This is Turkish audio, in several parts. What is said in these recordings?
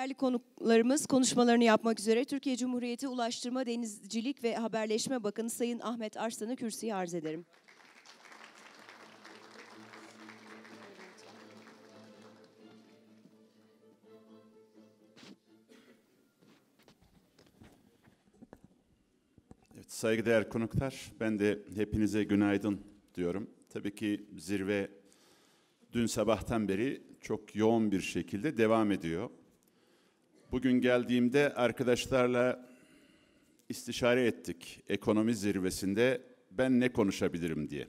Değerli konuklarımız konuşmalarını yapmak üzere Türkiye Cumhuriyeti Ulaştırma, Denizcilik ve Haberleşme Bakanı Sayın Ahmet Arslan'ı kürsüye arz ederim. Evet, saygıdeğer konuklar, ben de hepinize günaydın diyorum. Tabii ki zirve dün sabahtan beri çok yoğun bir şekilde devam ediyor. Bugün geldiğimde arkadaşlarla istişare ettik ekonomi zirvesinde ben ne konuşabilirim diye.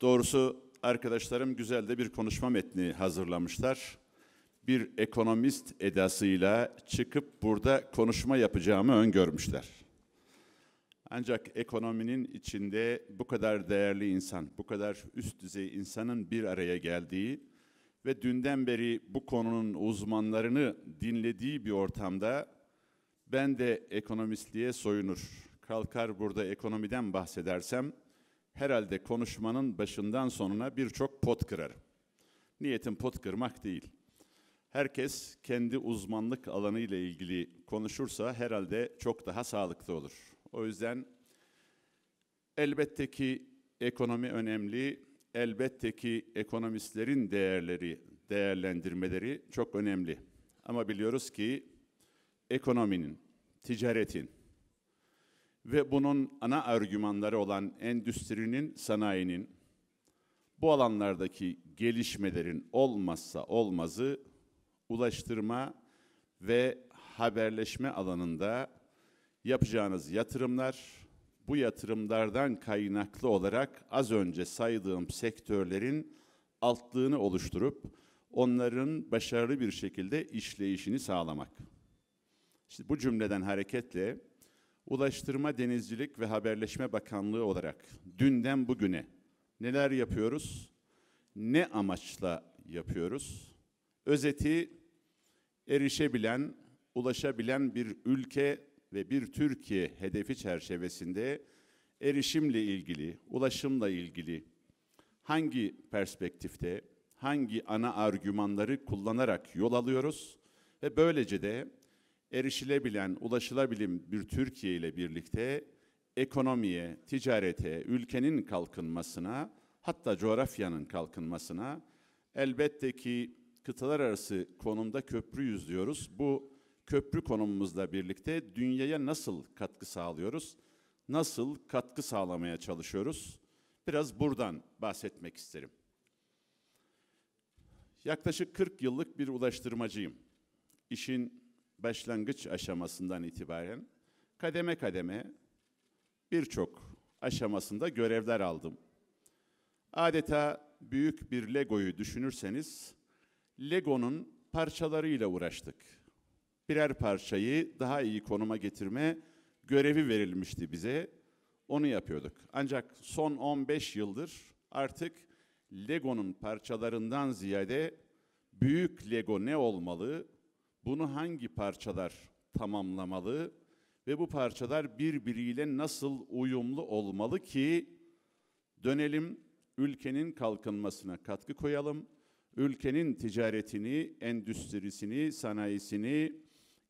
Doğrusu arkadaşlarım güzel de bir konuşma metni hazırlamışlar. Bir ekonomist edasıyla çıkıp burada konuşma yapacağımı öngörmüşler. Ancak ekonominin içinde bu kadar değerli insan, bu kadar üst düzey insanın bir araya geldiği ve dünden beri bu konunun uzmanlarını dinlediği bir ortamda ben de ekonomistliğe soyunur, kalkar burada ekonomiden bahsedersem herhalde konuşmanın başından sonuna birçok pot kırarım. Niyetim pot kırmak değil. Herkes kendi uzmanlık alanı ile ilgili konuşursa herhalde çok daha sağlıklı olur. O yüzden elbette ki ekonomi önemli, elbette ki ekonomistlerin değerleri, değerlendirmeleri çok önemli. Ama biliyoruz ki ekonominin, ticaretin ve bunun ana argümanları olan endüstrinin, sanayinin bu alanlardaki gelişmelerin olmazsa olmazı ulaştırma ve haberleşme alanında yapacağınız yatırımlar bu yatırımlardan kaynaklı olarak az önce saydığım sektörlerin altlığını oluşturup onların başarılı bir şekilde işleyişini sağlamak. İşte bu cümleden hareketle Ulaştırma, Denizcilik ve Haberleşme Bakanlığı olarak dünden bugüne neler yapıyoruz? Ne amaçla yapıyoruz? Özeti erişebilen, ulaşabilen bir ülke ve bir Türkiye hedefi çerçevesinde erişimle ilgili, ulaşımla ilgili hangi perspektifte, hangi ana argümanları kullanarak yol alıyoruz ve böylece de erişilebilen, ulaşılabilen bir Türkiye ile birlikte ekonomiye, ticarete, ülkenin kalkınmasına, hatta coğrafyanın kalkınmasına elbette ki kıtalar arası konumda köprü yüzlüyoruz. Bu köprü konumumuzla birlikte dünyaya nasıl katkı sağlıyoruz? Nasıl katkı sağlamaya çalışıyoruz? Biraz buradan bahsetmek isterim. Yaklaşık 40 yıllık bir ulaştırmacıyım. İşin başlangıç aşamasından itibaren kademe kademe birçok aşamasında görevler aldım. Adeta büyük bir Lego'yu düşünürseniz Lego'nun parçalarıyla uğraştık birer parçayı daha iyi konuma getirme görevi verilmişti bize. Onu yapıyorduk. Ancak son 15 yıldır artık Lego'nun parçalarından ziyade büyük Lego ne olmalı, bunu hangi parçalar tamamlamalı ve bu parçalar birbiriyle nasıl uyumlu olmalı ki dönelim ülkenin kalkınmasına katkı koyalım, ülkenin ticaretini, endüstrisini, sanayisini,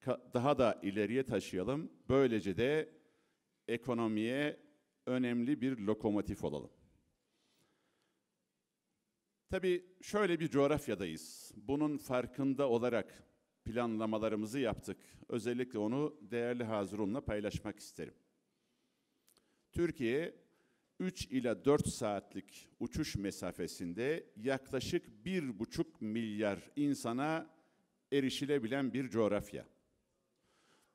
daha da ileriye taşıyalım. Böylece de ekonomiye önemli bir lokomotif olalım. Tabii şöyle bir coğrafyadayız. Bunun farkında olarak planlamalarımızı yaptık. Özellikle onu değerli hazırımla paylaşmak isterim. Türkiye 3 ile 4 saatlik uçuş mesafesinde yaklaşık 1,5 milyar insana erişilebilen bir coğrafya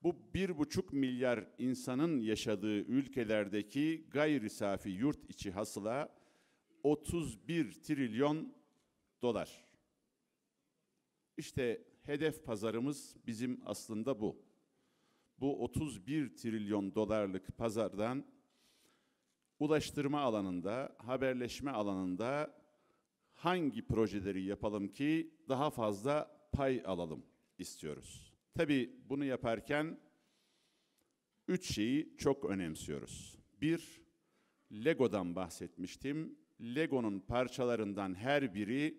bu bir buçuk milyar insanın yaşadığı ülkelerdeki gayri safi yurt içi hasıla 31 trilyon dolar. İşte hedef pazarımız bizim aslında bu. Bu 31 trilyon dolarlık pazardan ulaştırma alanında, haberleşme alanında hangi projeleri yapalım ki daha fazla pay alalım istiyoruz. Tabii bunu yaparken üç şeyi çok önemsiyoruz. Bir, Lego'dan bahsetmiştim. Lego'nun parçalarından her biri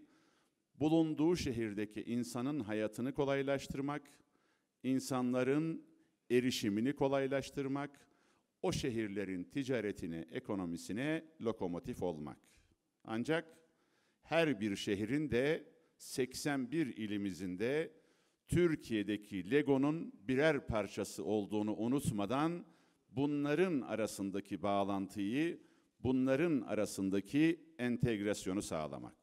bulunduğu şehirdeki insanın hayatını kolaylaştırmak, insanların erişimini kolaylaştırmak, o şehirlerin ticaretine, ekonomisine lokomotif olmak. Ancak her bir şehrin de 81 ilimizin de Türkiye'deki Lego'nun birer parçası olduğunu unutmadan bunların arasındaki bağlantıyı, bunların arasındaki entegrasyonu sağlamak.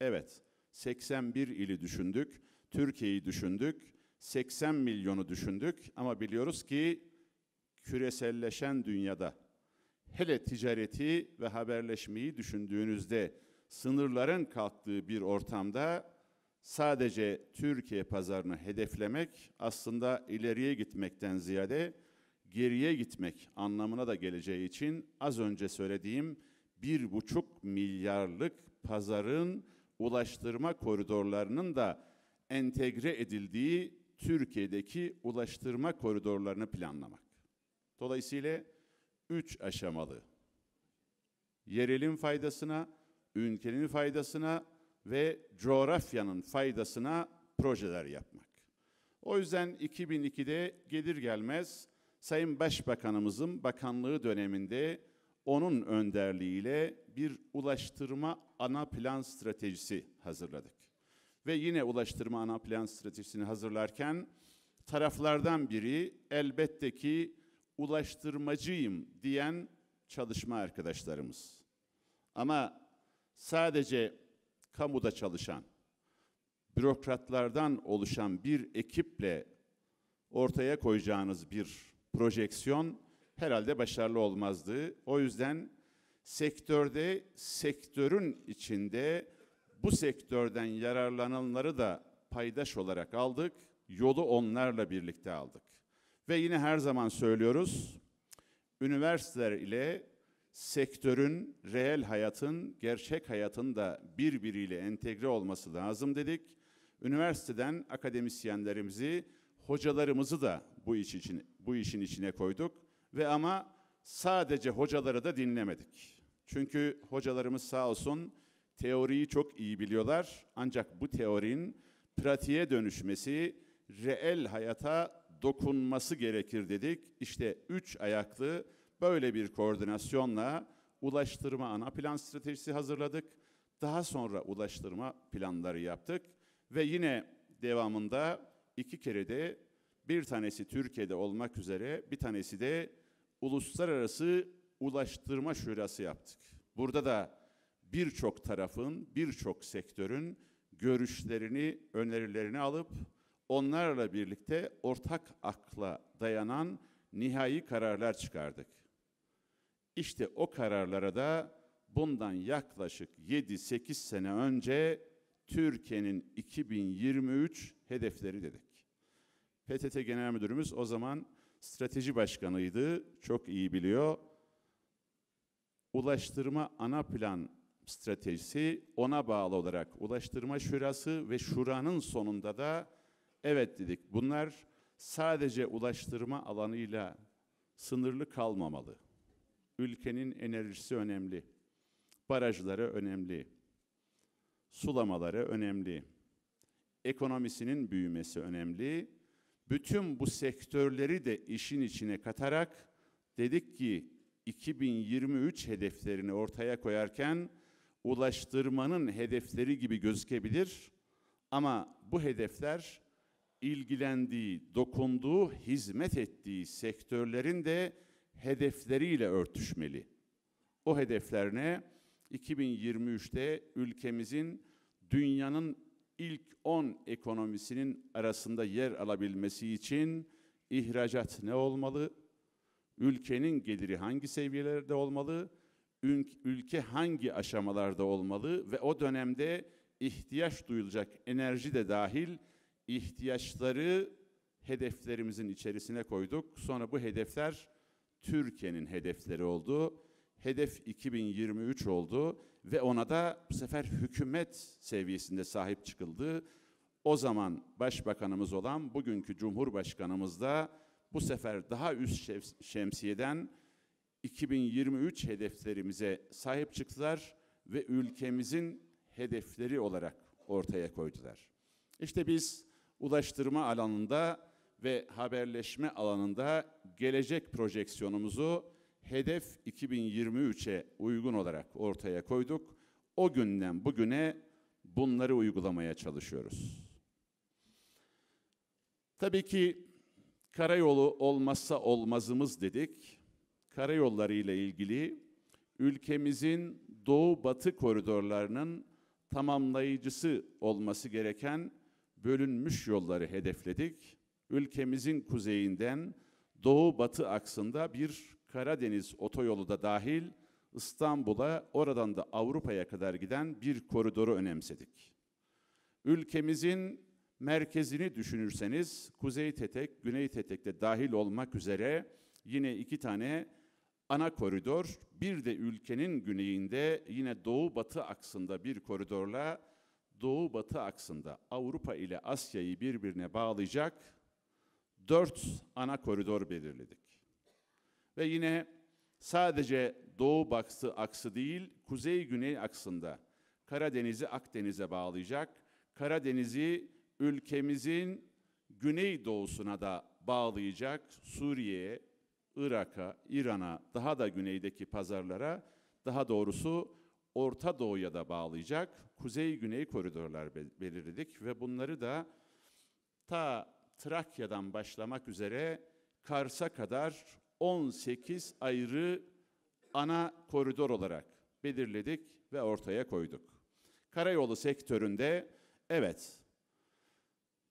Evet, 81 ili düşündük, Türkiye'yi düşündük, 80 milyonu düşündük ama biliyoruz ki küreselleşen dünyada hele ticareti ve haberleşmeyi düşündüğünüzde sınırların kalktığı bir ortamda sadece Türkiye pazarını hedeflemek aslında ileriye gitmekten ziyade geriye gitmek anlamına da geleceği için az önce söylediğim bir buçuk milyarlık pazarın ulaştırma koridorlarının da entegre edildiği Türkiye'deki ulaştırma koridorlarını planlamak. Dolayısıyla üç aşamalı. Yerelin faydasına, ülkenin faydasına, ve coğrafyanın faydasına projeler yapmak. O yüzden 2002'de gelir gelmez Sayın Başbakanımızın bakanlığı döneminde onun önderliğiyle bir ulaştırma ana plan stratejisi hazırladık. Ve yine ulaştırma ana plan stratejisini hazırlarken taraflardan biri elbette ki ulaştırmacıyım diyen çalışma arkadaşlarımız. Ama sadece kamuda çalışan bürokratlardan oluşan bir ekiple ortaya koyacağınız bir projeksiyon herhalde başarılı olmazdı. O yüzden sektörde, sektörün içinde bu sektörden yararlananları da paydaş olarak aldık. Yolu onlarla birlikte aldık. Ve yine her zaman söylüyoruz, üniversiteler ile sektörün, reel hayatın, gerçek hayatın da birbiriyle entegre olması lazım dedik. Üniversiteden akademisyenlerimizi, hocalarımızı da bu iş için bu işin içine koyduk ve ama sadece hocaları da dinlemedik. Çünkü hocalarımız sağ olsun teoriyi çok iyi biliyorlar ancak bu teorinin pratiğe dönüşmesi, reel hayata dokunması gerekir dedik. İşte üç ayaklı Böyle bir koordinasyonla ulaştırma ana plan stratejisi hazırladık. Daha sonra ulaştırma planları yaptık ve yine devamında iki kere de bir tanesi Türkiye'de olmak üzere bir tanesi de uluslararası ulaştırma şurası yaptık. Burada da birçok tarafın, birçok sektörün görüşlerini, önerilerini alıp onlarla birlikte ortak akla dayanan nihai kararlar çıkardık. İşte o kararlara da bundan yaklaşık 7-8 sene önce Türkiye'nin 2023 hedefleri dedik. PTT Genel Müdürümüz o zaman strateji başkanıydı, çok iyi biliyor. Ulaştırma ana plan stratejisi ona bağlı olarak Ulaştırma Şurası ve Şura'nın sonunda da evet dedik. Bunlar sadece ulaştırma alanıyla sınırlı kalmamalı ülkenin enerjisi önemli. Barajları önemli. Sulamaları önemli. Ekonomisinin büyümesi önemli. Bütün bu sektörleri de işin içine katarak dedik ki 2023 hedeflerini ortaya koyarken ulaştırmanın hedefleri gibi gözükebilir ama bu hedefler ilgilendiği, dokunduğu, hizmet ettiği sektörlerin de hedefleriyle örtüşmeli. O hedeflerine 2023'te ülkemizin dünyanın ilk 10 ekonomisinin arasında yer alabilmesi için ihracat ne olmalı? Ülkenin geliri hangi seviyelerde olmalı? Ülke hangi aşamalarda olmalı ve o dönemde ihtiyaç duyulacak enerji de dahil ihtiyaçları hedeflerimizin içerisine koyduk. Sonra bu hedefler Türkiye'nin hedefleri oldu. Hedef 2023 oldu ve ona da bu sefer hükümet seviyesinde sahip çıkıldı. O zaman başbakanımız olan bugünkü cumhurbaşkanımız da bu sefer daha üst şemsiyeden 2023 hedeflerimize sahip çıktılar ve ülkemizin hedefleri olarak ortaya koydular. İşte biz ulaştırma alanında ve haberleşme alanında gelecek projeksiyonumuzu hedef 2023'e uygun olarak ortaya koyduk. O günden bugüne bunları uygulamaya çalışıyoruz. Tabii ki karayolu olmazsa olmazımız dedik. Karayolları ile ilgili ülkemizin doğu batı koridorlarının tamamlayıcısı olması gereken bölünmüş yolları hedefledik ülkemizin kuzeyinden doğu batı aksında bir Karadeniz otoyolu da dahil İstanbul'a oradan da Avrupa'ya kadar giden bir koridoru önemsedik. Ülkemizin merkezini düşünürseniz Kuzey Tetek, Güney Tetek'te dahil olmak üzere yine iki tane ana koridor, bir de ülkenin güneyinde yine doğu batı aksında bir koridorla doğu batı aksında Avrupa ile Asya'yı birbirine bağlayacak dört ana koridor belirledik. Ve yine sadece doğu baksı aksı değil, kuzey-güney aksında Karadeniz'i Akdeniz'e bağlayacak, Karadeniz'i ülkemizin güney doğusuna da bağlayacak Suriye'ye, Irak'a, İran'a, daha da güneydeki pazarlara, daha doğrusu Orta Doğu'ya da bağlayacak kuzey-güney koridorlar belirledik ve bunları da ta Trakya'dan başlamak üzere Kars'a kadar 18 ayrı ana koridor olarak belirledik ve ortaya koyduk. Karayolu sektöründe evet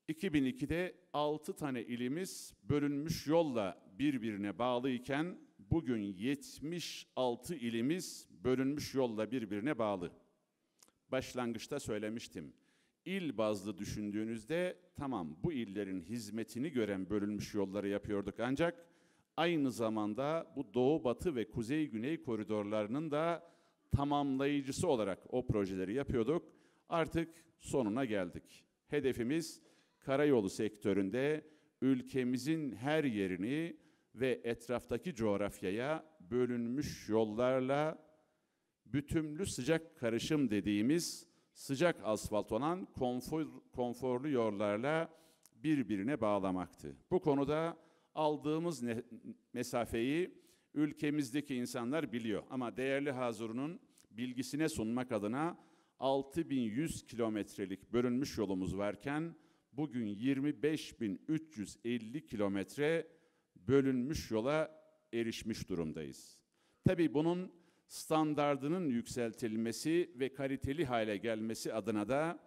2002'de 6 tane ilimiz bölünmüş yolla birbirine bağlıyken bugün 76 ilimiz bölünmüş yolla birbirine bağlı. Başlangıçta söylemiştim il bazlı düşündüğünüzde tamam bu illerin hizmetini gören bölünmüş yolları yapıyorduk ancak aynı zamanda bu doğu batı ve kuzey güney koridorlarının da tamamlayıcısı olarak o projeleri yapıyorduk. Artık sonuna geldik. Hedefimiz karayolu sektöründe ülkemizin her yerini ve etraftaki coğrafyaya bölünmüş yollarla bütünlü sıcak karışım dediğimiz sıcak asfaltlanan konfor, konforlu yollarla birbirine bağlamaktı. Bu konuda aldığımız ne, mesafeyi ülkemizdeki insanlar biliyor ama değerli hazurunun bilgisine sunmak adına 6100 kilometrelik bölünmüş yolumuz varken bugün 25350 kilometre bölünmüş yola erişmiş durumdayız. Tabii bunun standardının yükseltilmesi ve kaliteli hale gelmesi adına da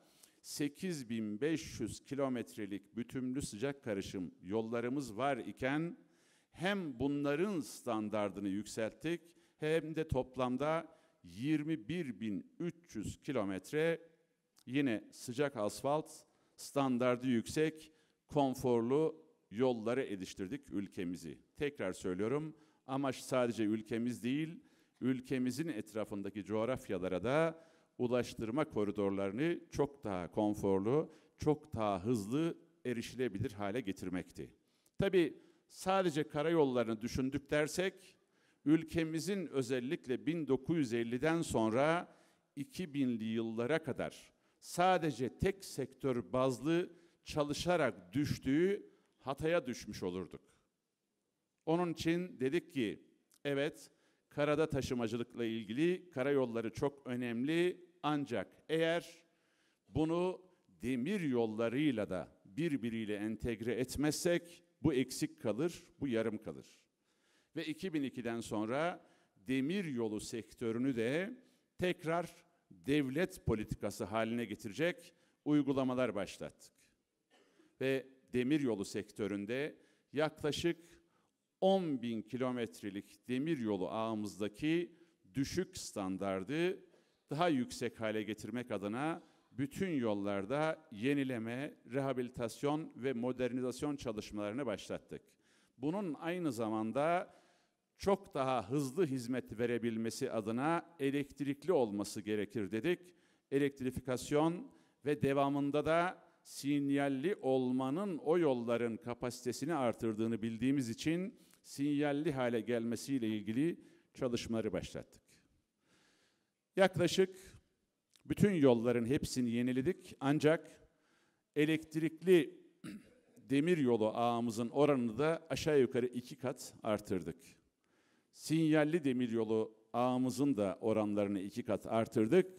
8500 kilometrelik bütünlü sıcak karışım yollarımız var iken hem bunların standardını yükselttik hem de toplamda 21.300 kilometre yine sıcak asfalt standardı yüksek konforlu yollara ediştirdik ülkemizi. Tekrar söylüyorum amaç sadece ülkemiz değil ülkemizin etrafındaki coğrafyalara da ulaştırma koridorlarını çok daha konforlu, çok daha hızlı erişilebilir hale getirmekti. Tabi sadece karayollarını düşündük dersek, ülkemizin özellikle 1950'den sonra 2000'li yıllara kadar sadece tek sektör bazlı çalışarak düştüğü hataya düşmüş olurduk. Onun için dedik ki, evet karada taşımacılıkla ilgili karayolları çok önemli ancak eğer bunu demir yollarıyla da birbiriyle entegre etmezsek bu eksik kalır, bu yarım kalır. Ve 2002'den sonra demir yolu sektörünü de tekrar devlet politikası haline getirecek uygulamalar başlattık. Ve demir yolu sektöründe yaklaşık 10 bin kilometrelik demir yolu ağımızdaki düşük standardı daha yüksek hale getirmek adına bütün yollarda yenileme, rehabilitasyon ve modernizasyon çalışmalarını başlattık. Bunun aynı zamanda çok daha hızlı hizmet verebilmesi adına elektrikli olması gerekir dedik. Elektrifikasyon ve devamında da sinyalli olmanın o yolların kapasitesini artırdığını bildiğimiz için sinyalli hale gelmesiyle ilgili çalışmaları başlattık. Yaklaşık bütün yolların hepsini yeniledik ancak elektrikli demir yolu ağımızın oranını da aşağı yukarı iki kat artırdık. Sinyalli demir yolu ağımızın da oranlarını iki kat artırdık.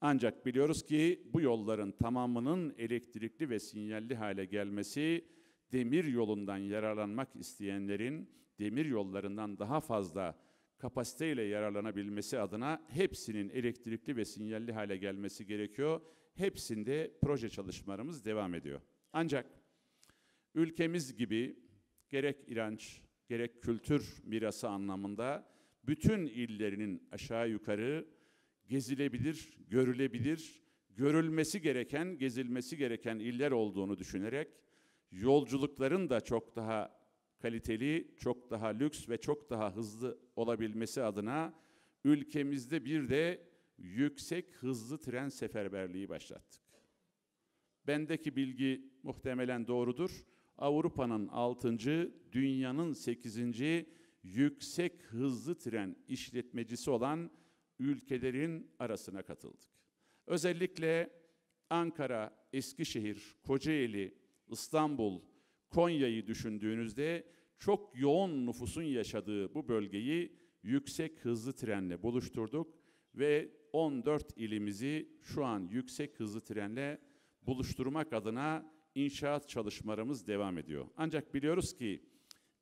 Ancak biliyoruz ki bu yolların tamamının elektrikli ve sinyalli hale gelmesi demir yolundan yararlanmak isteyenlerin demir yollarından daha fazla kapasiteyle yararlanabilmesi adına hepsinin elektrikli ve sinyalli hale gelmesi gerekiyor. Hepsinde proje çalışmalarımız devam ediyor. Ancak ülkemiz gibi gerek inanç, gerek kültür mirası anlamında bütün illerinin aşağı yukarı gezilebilir, görülebilir, görülmesi gereken, gezilmesi gereken iller olduğunu düşünerek yolculukların da çok daha kaliteli, çok daha lüks ve çok daha hızlı olabilmesi adına ülkemizde bir de yüksek hızlı tren seferberliği başlattık. Bendeki bilgi muhtemelen doğrudur. Avrupa'nın 6. dünyanın 8. yüksek hızlı tren işletmecisi olan ülkelerin arasına katıldık. Özellikle Ankara, Eskişehir, Kocaeli, İstanbul, Konya'yı düşündüğünüzde çok yoğun nüfusun yaşadığı bu bölgeyi yüksek hızlı trenle buluşturduk ve 14 ilimizi şu an yüksek hızlı trenle buluşturmak adına inşaat çalışmalarımız devam ediyor. Ancak biliyoruz ki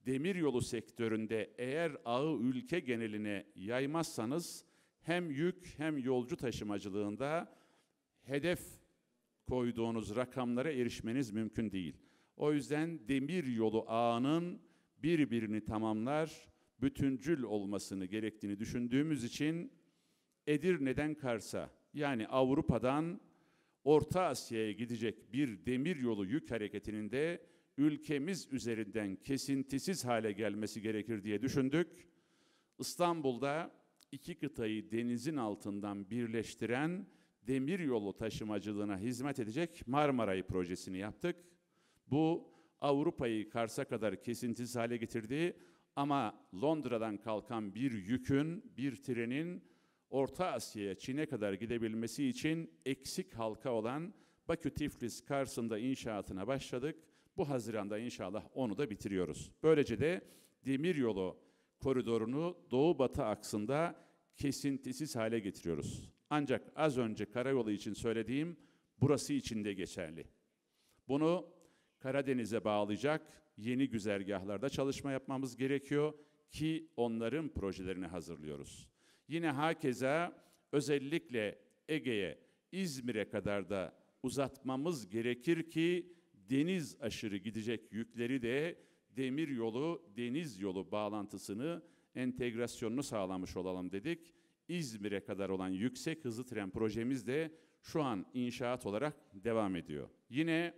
demiryolu sektöründe eğer ağı ülke geneline yaymazsanız hem yük hem yolcu taşımacılığında hedef koyduğunuz rakamlara erişmeniz mümkün değil. O yüzden demir yolu ağının birbirini tamamlar, bütüncül olmasını gerektiğini düşündüğümüz için Edirne'den Kars'a yani Avrupa'dan Orta Asya'ya gidecek bir demir yolu yük hareketinin de ülkemiz üzerinden kesintisiz hale gelmesi gerekir diye düşündük. İstanbul'da iki kıtayı denizin altından birleştiren demir yolu taşımacılığına hizmet edecek Marmaray projesini yaptık. Bu Avrupa'yı Kars'a kadar kesintisiz hale getirdi ama Londra'dan kalkan bir yükün, bir trenin Orta Asya'ya, Çin'e kadar gidebilmesi için eksik halka olan Bakü Tiflis Kars'ında inşaatına başladık. Bu Haziran'da inşallah onu da bitiriyoruz. Böylece de Demir Yolu koridorunu doğu-batı aksında kesintisiz hale getiriyoruz. Ancak az önce karayolu için söylediğim burası için de geçerli. Bunu Karadeniz'e bağlayacak yeni güzergahlarda çalışma yapmamız gerekiyor ki onların projelerini hazırlıyoruz. Yine hakeza özellikle Ege'ye, İzmir'e kadar da uzatmamız gerekir ki deniz aşırı gidecek yükleri de demir yolu, deniz yolu bağlantısını, entegrasyonunu sağlamış olalım dedik. İzmir'e kadar olan yüksek hızlı tren projemiz de şu an inşaat olarak devam ediyor. Yine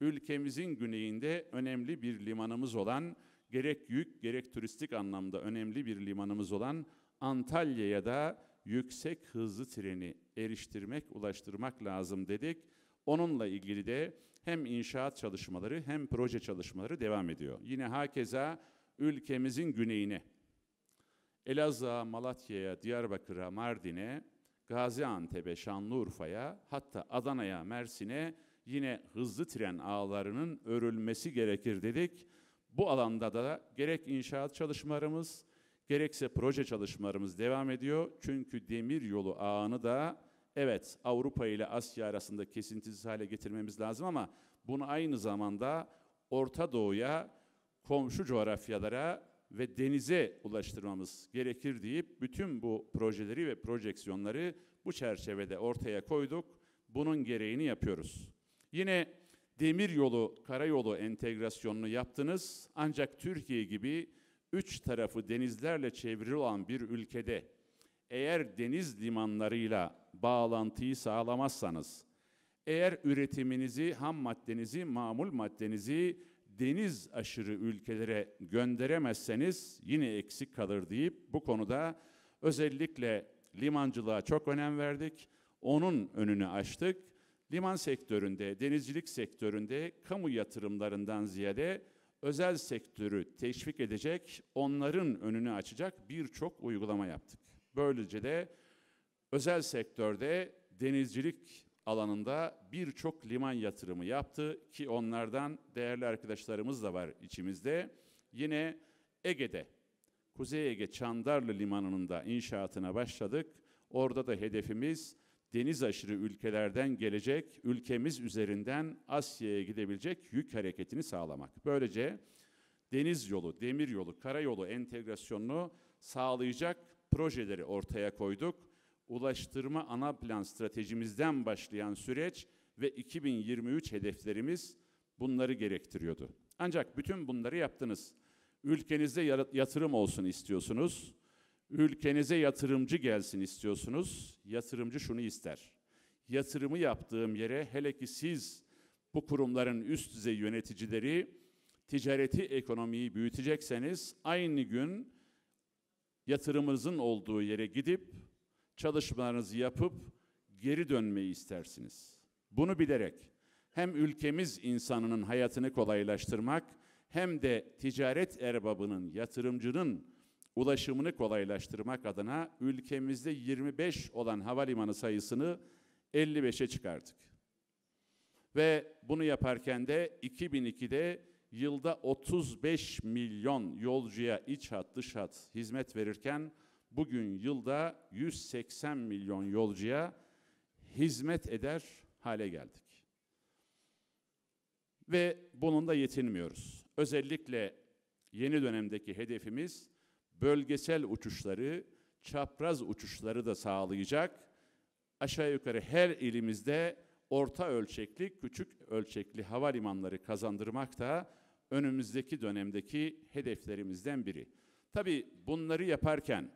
ülkemizin güneyinde önemli bir limanımız olan, gerek yük gerek turistik anlamda önemli bir limanımız olan Antalya'ya da yüksek hızlı treni eriştirmek, ulaştırmak lazım dedik. Onunla ilgili de hem inşaat çalışmaları hem proje çalışmaları devam ediyor. Yine hakeza ülkemizin güneyine, Elazığ'a, Malatya'ya, Diyarbakır'a, Mardin'e, Gaziantep'e, Şanlıurfa'ya, hatta Adana'ya, Mersin'e yine hızlı tren ağlarının örülmesi gerekir dedik. Bu alanda da gerek inşaat çalışmalarımız, gerekse proje çalışmalarımız devam ediyor. Çünkü demir yolu ağını da evet Avrupa ile Asya arasında kesintisiz hale getirmemiz lazım ama bunu aynı zamanda Orta Doğu'ya, komşu coğrafyalara ve denize ulaştırmamız gerekir deyip bütün bu projeleri ve projeksiyonları bu çerçevede ortaya koyduk. Bunun gereğini yapıyoruz. Yine demir yolu, karayolu entegrasyonunu yaptınız ancak Türkiye gibi üç tarafı denizlerle çevrili olan bir ülkede eğer deniz limanlarıyla bağlantıyı sağlamazsanız, eğer üretiminizi, ham maddenizi, mamul maddenizi deniz aşırı ülkelere gönderemezseniz yine eksik kalır deyip bu konuda özellikle limancılığa çok önem verdik. Onun önünü açtık liman sektöründe, denizcilik sektöründe kamu yatırımlarından ziyade özel sektörü teşvik edecek, onların önünü açacak birçok uygulama yaptık. Böylece de özel sektörde denizcilik alanında birçok liman yatırımı yaptı ki onlardan değerli arkadaşlarımız da var içimizde. Yine Ege'de Kuzey Ege Çandarlı Limanı'nın da inşaatına başladık. Orada da hedefimiz deniz aşırı ülkelerden gelecek, ülkemiz üzerinden Asya'ya gidebilecek yük hareketini sağlamak. Böylece deniz yolu, demir yolu, karayolu entegrasyonunu sağlayacak projeleri ortaya koyduk. Ulaştırma ana plan stratejimizden başlayan süreç ve 2023 hedeflerimiz bunları gerektiriyordu. Ancak bütün bunları yaptınız. Ülkenizde yatırım olsun istiyorsunuz. Ülkenize yatırımcı gelsin istiyorsunuz. Yatırımcı şunu ister. Yatırımı yaptığım yere hele ki siz bu kurumların üst düzey yöneticileri ticareti, ekonomiyi büyütecekseniz aynı gün yatırımınızın olduğu yere gidip çalışmalarınızı yapıp geri dönmeyi istersiniz. Bunu bilerek hem ülkemiz insanının hayatını kolaylaştırmak hem de ticaret erbabının, yatırımcının ulaşımını kolaylaştırmak adına ülkemizde 25 olan havalimanı sayısını 55'e çıkardık. Ve bunu yaparken de 2002'de yılda 35 milyon yolcuya iç hat dış hat hizmet verirken bugün yılda 180 milyon yolcuya hizmet eder hale geldik. Ve bununla yetinmiyoruz. Özellikle yeni dönemdeki hedefimiz bölgesel uçuşları, çapraz uçuşları da sağlayacak. Aşağı yukarı her ilimizde orta ölçekli, küçük ölçekli havalimanları kazandırmak da önümüzdeki dönemdeki hedeflerimizden biri. Tabii bunları yaparken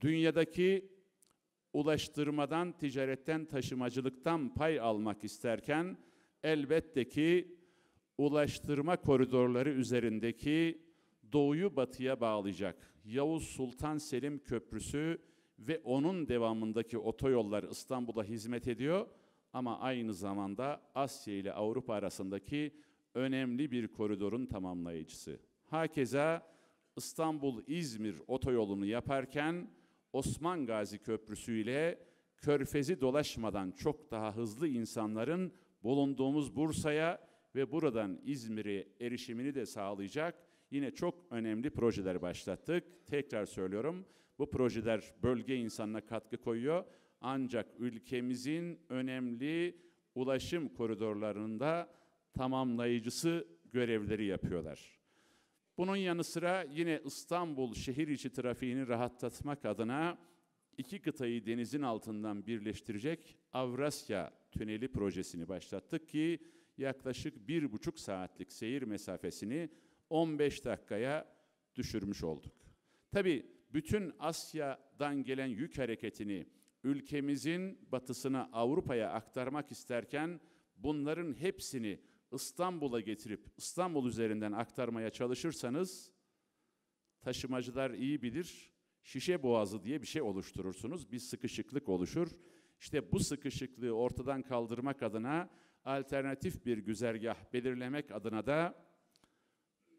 dünyadaki ulaştırmadan, ticaretten, taşımacılıktan pay almak isterken elbette ki ulaştırma koridorları üzerindeki doğuyu batıya bağlayacak Yavuz Sultan Selim Köprüsü ve onun devamındaki otoyollar İstanbul'a hizmet ediyor ama aynı zamanda Asya ile Avrupa arasındaki önemli bir koridorun tamamlayıcısı. Hakeza İstanbul-İzmir otoyolunu yaparken Osman Gazi Köprüsü ile Körfezi dolaşmadan çok daha hızlı insanların bulunduğumuz Bursa'ya ve buradan İzmir'e erişimini de sağlayacak yine çok önemli projeler başlattık. Tekrar söylüyorum bu projeler bölge insanına katkı koyuyor. Ancak ülkemizin önemli ulaşım koridorlarında tamamlayıcısı görevleri yapıyorlar. Bunun yanı sıra yine İstanbul şehir içi trafiğini rahatlatmak adına iki kıtayı denizin altından birleştirecek Avrasya Tüneli projesini başlattık ki yaklaşık bir buçuk saatlik seyir mesafesini 15 dakikaya düşürmüş olduk. Tabi bütün Asya'dan gelen yük hareketini ülkemizin batısına Avrupa'ya aktarmak isterken bunların hepsini İstanbul'a getirip İstanbul üzerinden aktarmaya çalışırsanız taşımacılar iyi bilir şişe boğazı diye bir şey oluşturursunuz. Bir sıkışıklık oluşur. İşte bu sıkışıklığı ortadan kaldırmak adına alternatif bir güzergah belirlemek adına da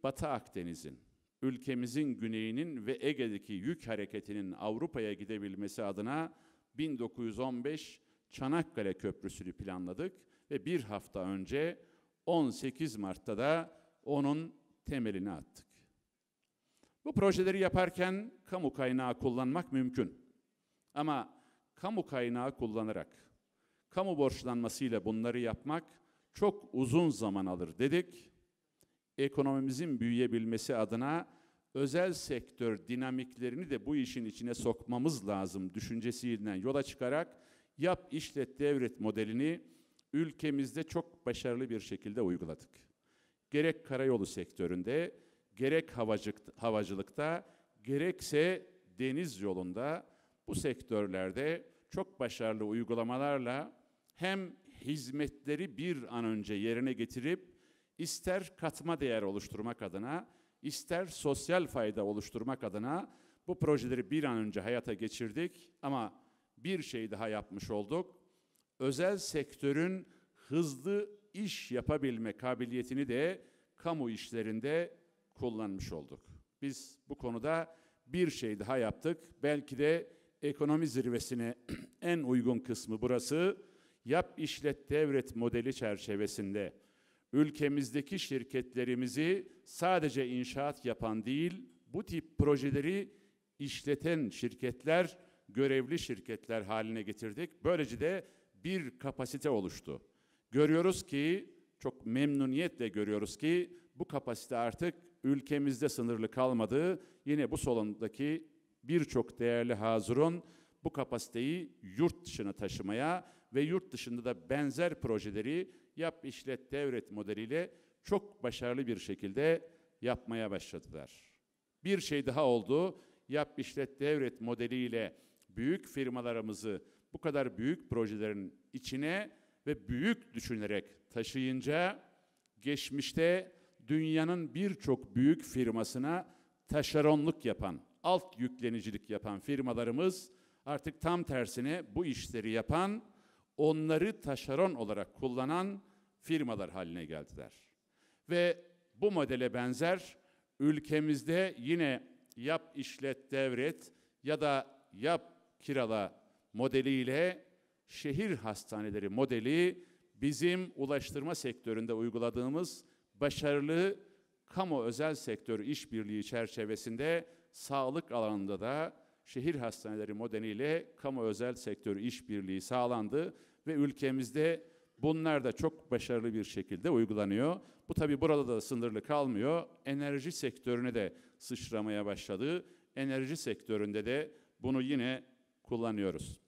Batı Akdeniz'in, ülkemizin güneyinin ve Ege'deki yük hareketinin Avrupa'ya gidebilmesi adına 1915 Çanakkale Köprüsü'nü planladık ve bir hafta önce 18 Mart'ta da onun temelini attık. Bu projeleri yaparken kamu kaynağı kullanmak mümkün. Ama kamu kaynağı kullanarak kamu borçlanmasıyla bunları yapmak çok uzun zaman alır dedik ekonomimizin büyüyebilmesi adına özel sektör dinamiklerini de bu işin içine sokmamız lazım düşüncesiyle yola çıkarak yap işlet devret modelini ülkemizde çok başarılı bir şekilde uyguladık. Gerek karayolu sektöründe, gerek havacık, havacılıkta, gerekse deniz yolunda bu sektörlerde çok başarılı uygulamalarla hem hizmetleri bir an önce yerine getirip ister katma değer oluşturmak adına, ister sosyal fayda oluşturmak adına bu projeleri bir an önce hayata geçirdik ama bir şey daha yapmış olduk. Özel sektörün hızlı iş yapabilme kabiliyetini de kamu işlerinde kullanmış olduk. Biz bu konuda bir şey daha yaptık. Belki de ekonomi zirvesine en uygun kısmı burası. Yap işlet devret modeli çerçevesinde ülkemizdeki şirketlerimizi sadece inşaat yapan değil, bu tip projeleri işleten şirketler, görevli şirketler haline getirdik. Böylece de bir kapasite oluştu. Görüyoruz ki, çok memnuniyetle görüyoruz ki bu kapasite artık ülkemizde sınırlı kalmadı. Yine bu salondaki birçok değerli hazurun bu kapasiteyi yurt dışına taşımaya ve yurt dışında da benzer projeleri yap işlet devret modeliyle çok başarılı bir şekilde yapmaya başladılar. Bir şey daha oldu. Yap işlet devret modeliyle büyük firmalarımızı bu kadar büyük projelerin içine ve büyük düşünerek taşıyınca geçmişte dünyanın birçok büyük firmasına taşeronluk yapan, alt yüklenicilik yapan firmalarımız artık tam tersine bu işleri yapan onları taşeron olarak kullanan firmalar haline geldiler. Ve bu modele benzer ülkemizde yine yap işlet devret ya da yap kirala modeliyle şehir hastaneleri modeli bizim ulaştırma sektöründe uyguladığımız başarılı kamu özel sektör işbirliği çerçevesinde sağlık alanında da şehir hastaneleri modeliyle kamu özel sektör işbirliği sağlandı ve ülkemizde bunlar da çok başarılı bir şekilde uygulanıyor. Bu tabi burada da sınırlı kalmıyor. Enerji sektörüne de sıçramaya başladı. Enerji sektöründe de bunu yine kullanıyoruz.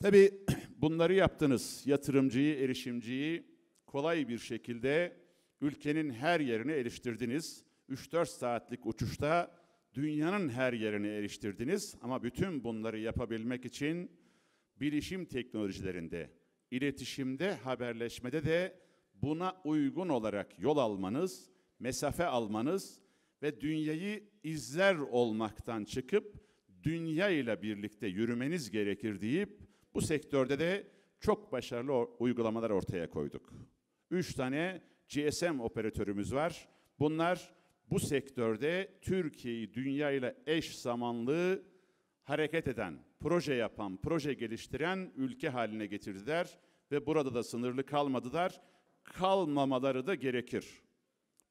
Tabi bunları yaptınız. Yatırımcıyı, erişimciyi kolay bir şekilde ülkenin her yerine eriştirdiniz. 3-4 saatlik uçuşta Dünyanın her yerine eriştirdiniz ama bütün bunları yapabilmek için bilişim teknolojilerinde, iletişimde, haberleşmede de buna uygun olarak yol almanız, mesafe almanız ve dünyayı izler olmaktan çıkıp dünya ile birlikte yürümeniz gerekir deyip bu sektörde de çok başarılı uygulamalar ortaya koyduk. Üç tane GSM operatörümüz var. Bunlar bu sektörde Türkiye'yi dünya ile eş zamanlı hareket eden, proje yapan, proje geliştiren ülke haline getirdiler ve burada da sınırlı kalmadılar. Kalmamaları da gerekir.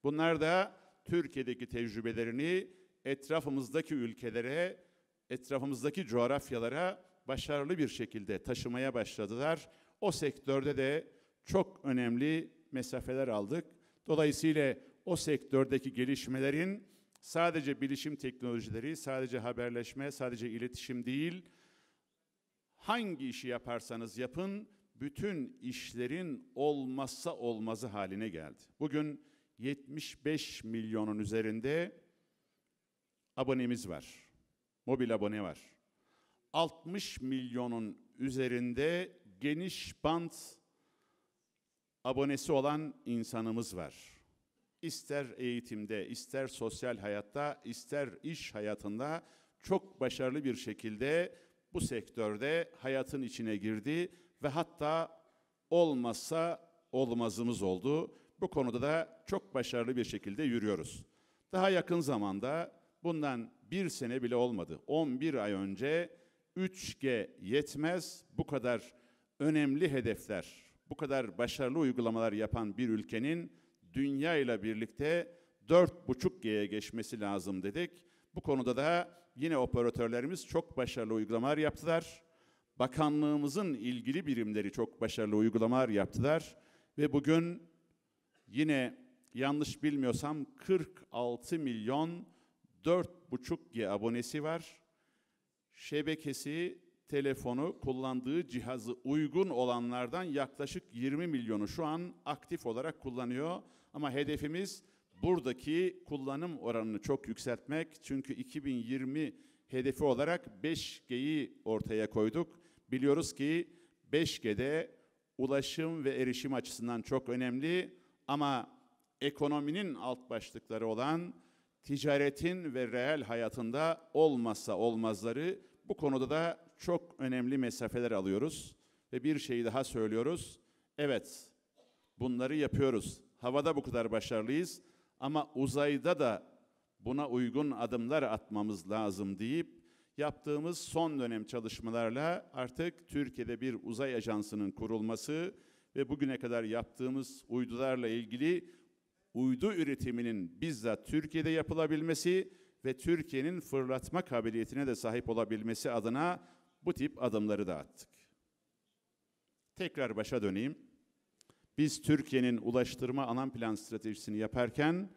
Bunlar da Türkiye'deki tecrübelerini etrafımızdaki ülkelere, etrafımızdaki coğrafyalara başarılı bir şekilde taşımaya başladılar. O sektörde de çok önemli mesafeler aldık. Dolayısıyla o sektördeki gelişmelerin sadece bilişim teknolojileri, sadece haberleşme, sadece iletişim değil, hangi işi yaparsanız yapın, bütün işlerin olmazsa olmazı haline geldi. Bugün 75 milyonun üzerinde abonemiz var. Mobil abone var. 60 milyonun üzerinde geniş bant abonesi olan insanımız var ister eğitimde, ister sosyal hayatta, ister iş hayatında çok başarılı bir şekilde bu sektörde hayatın içine girdi ve hatta olmazsa olmazımız oldu. Bu konuda da çok başarılı bir şekilde yürüyoruz. Daha yakın zamanda bundan bir sene bile olmadı. 11 ay önce 3G yetmez bu kadar önemli hedefler, bu kadar başarılı uygulamalar yapan bir ülkenin dünya ile birlikte 4.5G'ye geçmesi lazım dedik. Bu konuda da yine operatörlerimiz çok başarılı uygulamalar yaptılar. Bakanlığımızın ilgili birimleri çok başarılı uygulamalar yaptılar. Ve bugün yine yanlış bilmiyorsam 46 milyon 4.5G abonesi var. Şebekesi, telefonu, kullandığı cihazı uygun olanlardan yaklaşık 20 milyonu şu an aktif olarak kullanıyor. Ama hedefimiz buradaki kullanım oranını çok yükseltmek. Çünkü 2020 hedefi olarak 5G'yi ortaya koyduk. Biliyoruz ki 5G'de ulaşım ve erişim açısından çok önemli ama ekonominin alt başlıkları olan ticaretin ve reel hayatında olmazsa olmazları bu konuda da çok önemli mesafeler alıyoruz ve bir şeyi daha söylüyoruz. Evet, bunları yapıyoruz havada bu kadar başarılıyız ama uzayda da buna uygun adımlar atmamız lazım deyip yaptığımız son dönem çalışmalarla artık Türkiye'de bir uzay ajansının kurulması ve bugüne kadar yaptığımız uydularla ilgili uydu üretiminin bizzat Türkiye'de yapılabilmesi ve Türkiye'nin fırlatma kabiliyetine de sahip olabilmesi adına bu tip adımları da attık. Tekrar başa döneyim. Biz Türkiye'nin ulaştırma alan plan stratejisini yaparken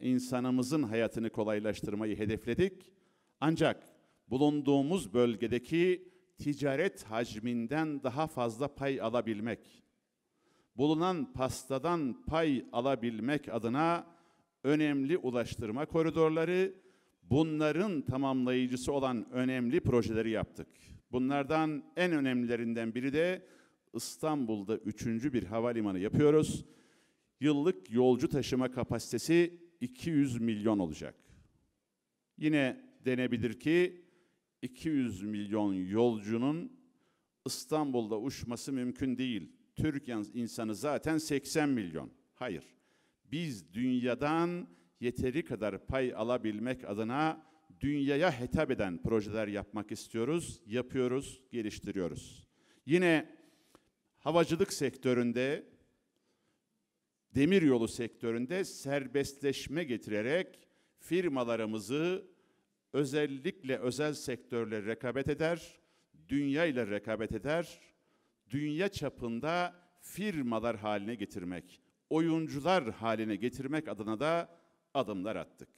insanımızın hayatını kolaylaştırmayı hedefledik. Ancak bulunduğumuz bölgedeki ticaret hacminden daha fazla pay alabilmek, bulunan pastadan pay alabilmek adına önemli ulaştırma koridorları, bunların tamamlayıcısı olan önemli projeleri yaptık. Bunlardan en önemlilerinden biri de İstanbul'da üçüncü bir havalimanı yapıyoruz. Yıllık yolcu taşıma kapasitesi 200 milyon olacak. Yine denebilir ki 200 milyon yolcunun İstanbul'da uçması mümkün değil. Türk insanı zaten 80 milyon. Hayır. Biz dünyadan yeteri kadar pay alabilmek adına dünyaya hitap eden projeler yapmak istiyoruz, yapıyoruz, geliştiriyoruz. Yine havacılık sektöründe, demiryolu sektöründe serbestleşme getirerek firmalarımızı özellikle özel sektörle rekabet eder, dünya ile rekabet eder, dünya çapında firmalar haline getirmek, oyuncular haline getirmek adına da adımlar attık.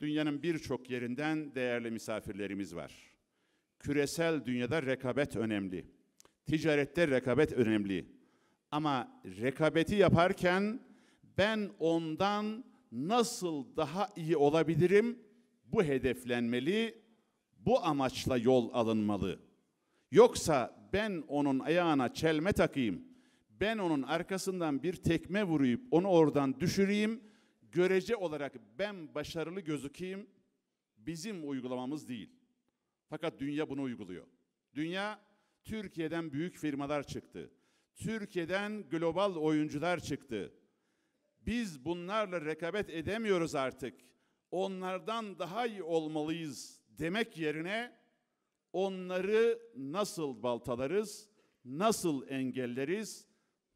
Dünyanın birçok yerinden değerli misafirlerimiz var. Küresel dünyada rekabet önemli. Ticarette rekabet önemli. Ama rekabeti yaparken ben ondan nasıl daha iyi olabilirim? Bu hedeflenmeli, bu amaçla yol alınmalı. Yoksa ben onun ayağına çelme takayım, ben onun arkasından bir tekme vuruyup onu oradan düşüreyim, görece olarak ben başarılı gözükeyim, bizim uygulamamız değil. Fakat dünya bunu uyguluyor. Dünya Türkiye'den büyük firmalar çıktı. Türkiye'den global oyuncular çıktı. Biz bunlarla rekabet edemiyoruz artık. Onlardan daha iyi olmalıyız demek yerine onları nasıl baltalarız, nasıl engelleriz,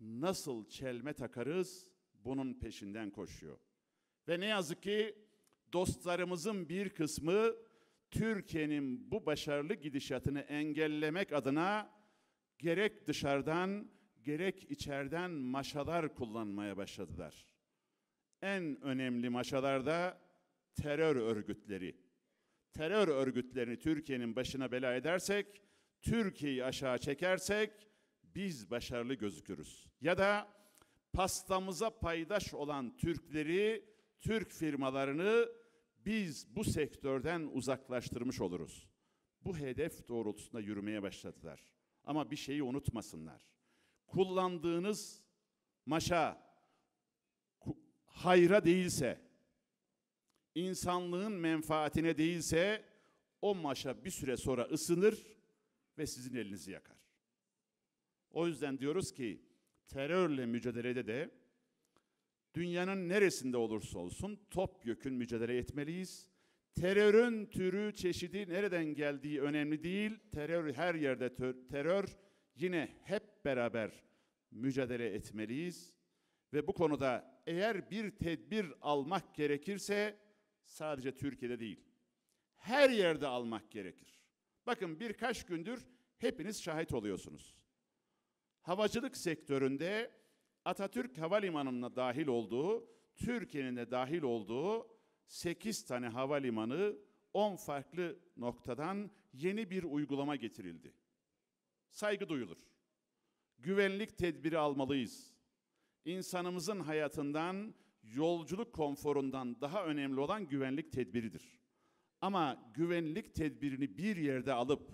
nasıl çelme takarız bunun peşinden koşuyor. Ve ne yazık ki dostlarımızın bir kısmı Türkiye'nin bu başarılı gidişatını engellemek adına gerek dışarıdan gerek içeriden maşalar kullanmaya başladılar. En önemli maşalar da terör örgütleri. Terör örgütlerini Türkiye'nin başına bela edersek, Türkiye'yi aşağı çekersek biz başarılı gözükürüz. Ya da pastamıza paydaş olan Türkleri, Türk firmalarını biz bu sektörden uzaklaştırmış oluruz. Bu hedef doğrultusunda yürümeye başladılar. Ama bir şeyi unutmasınlar. Kullandığınız maşa hayra değilse, insanlığın menfaatine değilse o maşa bir süre sonra ısınır ve sizin elinizi yakar. O yüzden diyoruz ki terörle mücadelede de Dünyanın neresinde olursa olsun topyekün mücadele etmeliyiz. Terörün türü, çeşidi nereden geldiği önemli değil. Terör her yerde terör. Yine hep beraber mücadele etmeliyiz ve bu konuda eğer bir tedbir almak gerekirse sadece Türkiye'de değil, her yerde almak gerekir. Bakın birkaç gündür hepiniz şahit oluyorsunuz. Havacılık sektöründe Atatürk Havalimanı'na dahil olduğu, Türkiye'nin de dahil olduğu 8 tane havalimanı 10 farklı noktadan yeni bir uygulama getirildi. Saygı duyulur. Güvenlik tedbiri almalıyız. İnsanımızın hayatından, yolculuk konforundan daha önemli olan güvenlik tedbiridir. Ama güvenlik tedbirini bir yerde alıp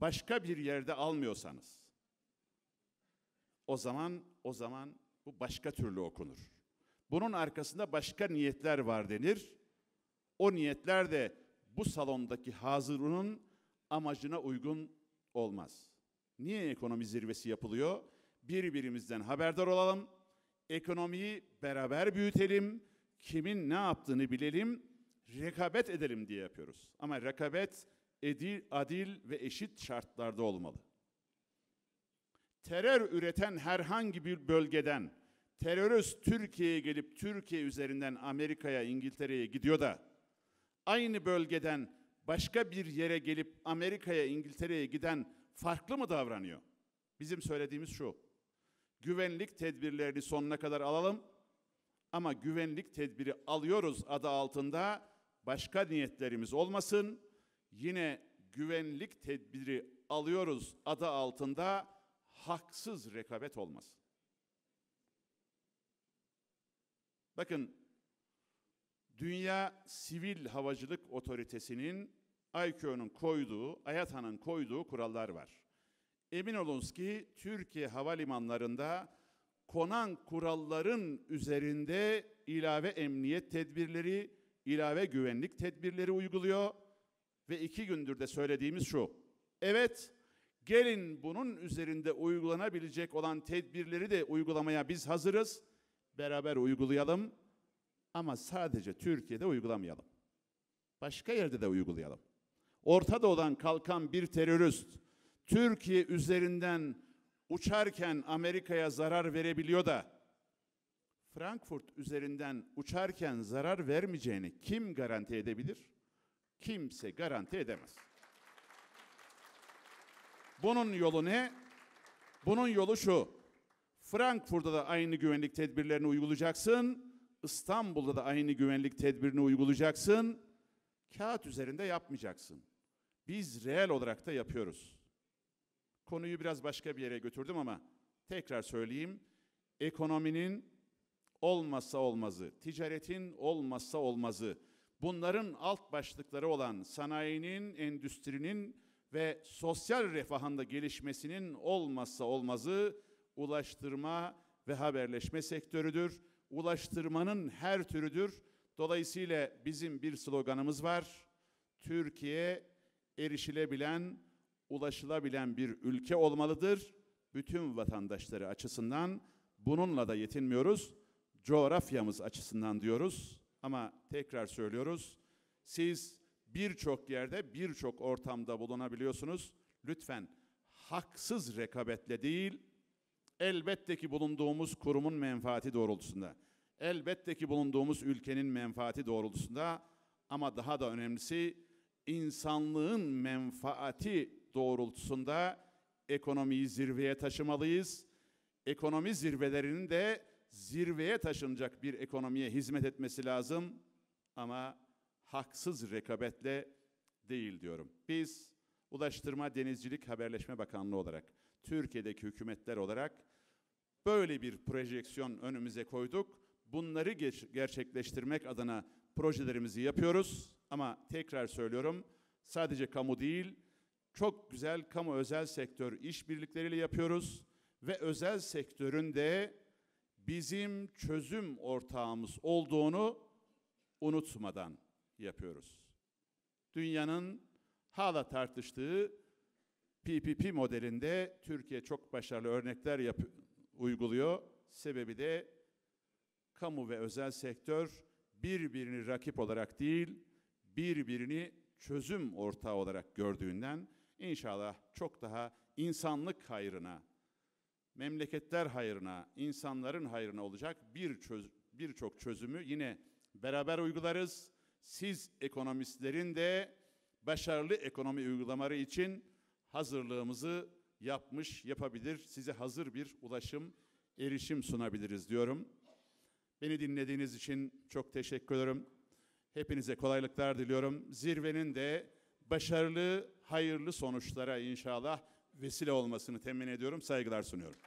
başka bir yerde almıyorsanız o zaman o zaman bu başka türlü okunur. Bunun arkasında başka niyetler var denir. O niyetler de bu salondaki hazırının amacına uygun olmaz. Niye ekonomi zirvesi yapılıyor? Birbirimizden haberdar olalım. Ekonomiyi beraber büyütelim. Kimin ne yaptığını bilelim. Rekabet edelim diye yapıyoruz. Ama rekabet edil, adil ve eşit şartlarda olmalı terör üreten herhangi bir bölgeden terörist Türkiye'ye gelip Türkiye üzerinden Amerika'ya, İngiltere'ye gidiyor da aynı bölgeden başka bir yere gelip Amerika'ya, İngiltere'ye giden farklı mı davranıyor? Bizim söylediğimiz şu. Güvenlik tedbirlerini sonuna kadar alalım ama güvenlik tedbiri alıyoruz adı altında başka niyetlerimiz olmasın. Yine güvenlik tedbiri alıyoruz adı altında haksız rekabet olmasın. Bakın Dünya Sivil Havacılık Otoritesi'nin ICAO'nun koyduğu, AYATA'nın koyduğu kurallar var. Emin olunuz ki Türkiye havalimanlarında konan kuralların üzerinde ilave emniyet tedbirleri, ilave güvenlik tedbirleri uyguluyor ve iki gündür de söylediğimiz şu. Evet, Gelin bunun üzerinde uygulanabilecek olan tedbirleri de uygulamaya biz hazırız. Beraber uygulayalım ama sadece Türkiye'de uygulamayalım. Başka yerde de uygulayalım. Orta Doğu'dan kalkan bir terörist Türkiye üzerinden uçarken Amerika'ya zarar verebiliyor da Frankfurt üzerinden uçarken zarar vermeyeceğini kim garanti edebilir? Kimse garanti edemez. Bunun yolu ne? Bunun yolu şu. Frankfurt'ta da aynı güvenlik tedbirlerini uygulayacaksın. İstanbul'da da aynı güvenlik tedbirini uygulayacaksın. Kağıt üzerinde yapmayacaksın. Biz reel olarak da yapıyoruz. Konuyu biraz başka bir yere götürdüm ama tekrar söyleyeyim. Ekonominin olmazsa olmazı, ticaretin olmazsa olmazı, bunların alt başlıkları olan sanayinin, endüstrinin, ve sosyal refahında gelişmesinin olmazsa olmazı ulaştırma ve haberleşme sektörüdür. Ulaştırmanın her türüdür. Dolayısıyla bizim bir sloganımız var. Türkiye erişilebilen, ulaşılabilen bir ülke olmalıdır. Bütün vatandaşları açısından bununla da yetinmiyoruz. Coğrafyamız açısından diyoruz. Ama tekrar söylüyoruz. Siz birçok yerde, birçok ortamda bulunabiliyorsunuz. Lütfen haksız rekabetle değil, elbette ki bulunduğumuz kurumun menfaati doğrultusunda, elbette ki bulunduğumuz ülkenin menfaati doğrultusunda ama daha da önemlisi insanlığın menfaati doğrultusunda ekonomiyi zirveye taşımalıyız. Ekonomi zirvelerinin de zirveye taşınacak bir ekonomiye hizmet etmesi lazım ama haksız rekabetle değil diyorum. Biz Ulaştırma, Denizcilik, Haberleşme Bakanlığı olarak, Türkiye'deki hükümetler olarak böyle bir projeksiyon önümüze koyduk. Bunları gerçekleştirmek adına projelerimizi yapıyoruz ama tekrar söylüyorum sadece kamu değil çok güzel kamu özel sektör işbirlikleriyle yapıyoruz ve özel sektörün de bizim çözüm ortağımız olduğunu unutmadan yapıyoruz. Dünyanın hala tartıştığı PPP modelinde Türkiye çok başarılı örnekler yap uyguluyor. Sebebi de kamu ve özel sektör birbirini rakip olarak değil, birbirini çözüm ortağı olarak gördüğünden inşallah çok daha insanlık hayrına, memleketler hayrına, insanların hayrına olacak bir çöz, birçok çözümü yine beraber uygularız siz ekonomistlerin de başarılı ekonomi uygulamaları için hazırlığımızı yapmış yapabilir. Size hazır bir ulaşım, erişim sunabiliriz diyorum. Beni dinlediğiniz için çok teşekkür ederim. Hepinize kolaylıklar diliyorum. Zirvenin de başarılı, hayırlı sonuçlara inşallah vesile olmasını temin ediyorum. Saygılar sunuyorum.